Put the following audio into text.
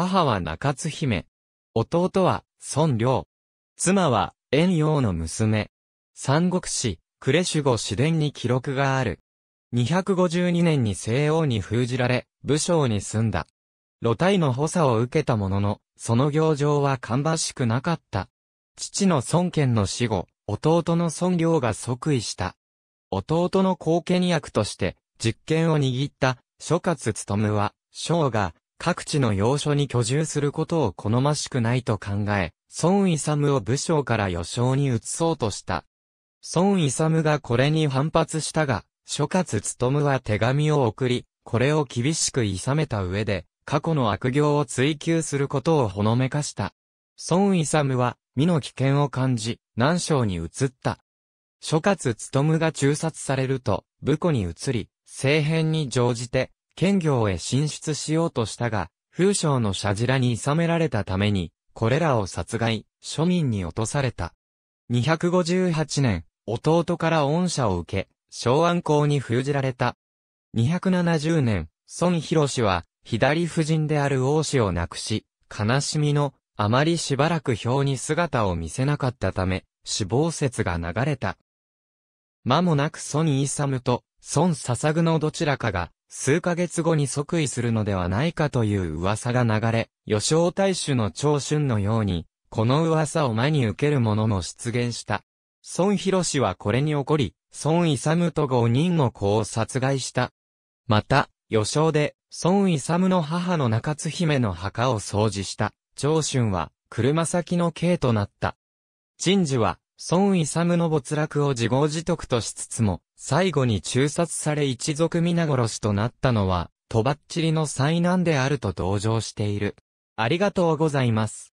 母は中津姫。弟は、孫良。妻は、遠洋の娘。三国志、クレシュゴ市伝に記録がある。252年に西欧に封じられ、武将に住んだ。露体の補佐を受けたものの、その行情は芳しくなかった。父の孫権の死後、弟の孫良が即位した。弟の後見役として、実権を握った、諸葛務は、将が、各地の要所に居住することを好ましくないと考え、孫勇を武将から予将に移そうとした。孫勇がこれに反発したが、諸葛勤は手紙を送り、これを厳しく諌めた上で、過去の悪行を追求することをほのめかした。孫勇は、身の危険を感じ、南昌に移った。諸葛勤が中殺されると、武庫に移り、政変に乗じて、県業へ進出しようとしたが、風将の社寺に諌められたために、これらを殺害、庶民に落とされた。258年、弟から恩赦を受け、昭安公に封じられた。270年、孫博氏は、左夫人である王氏を亡くし、悲しみの、あまりしばらく表に姿を見せなかったため、死亡説が流れた。間もなく孫勇と孫捧のどちらかが、数ヶ月後に即位するのではないかという噂が流れ、予想大衆の長春のように、この噂を前に受ける者も出現した。孫博氏はこれに起こり、孫勇と五人の子を殺害した。また、予想で、孫勇の母の中津姫の墓を掃除した、長春は、車先の刑となった。陳事は、孫勇の没落を自業自得としつつも、最後に中殺され一族皆殺しとなったのは、とばっちりの災難であると同情している。ありがとうございます。